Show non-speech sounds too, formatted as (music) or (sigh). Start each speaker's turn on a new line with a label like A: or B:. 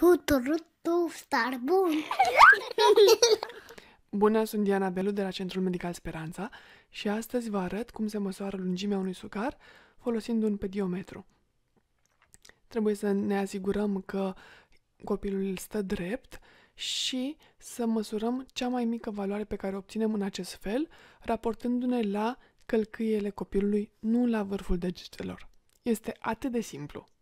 A: Tuturutu, star bun! (laughs) Bună, sunt Diana Belu de la Centrul Medical Speranța și astăzi vă arăt cum se măsoară lungimea unui sucar folosind un pediometru. Trebuie să ne asigurăm că copilul stă drept și să măsurăm cea mai mică valoare pe care o obținem în acest fel, raportându-ne la călcâiele copilului, nu la vârful degetelor. Este atât de simplu.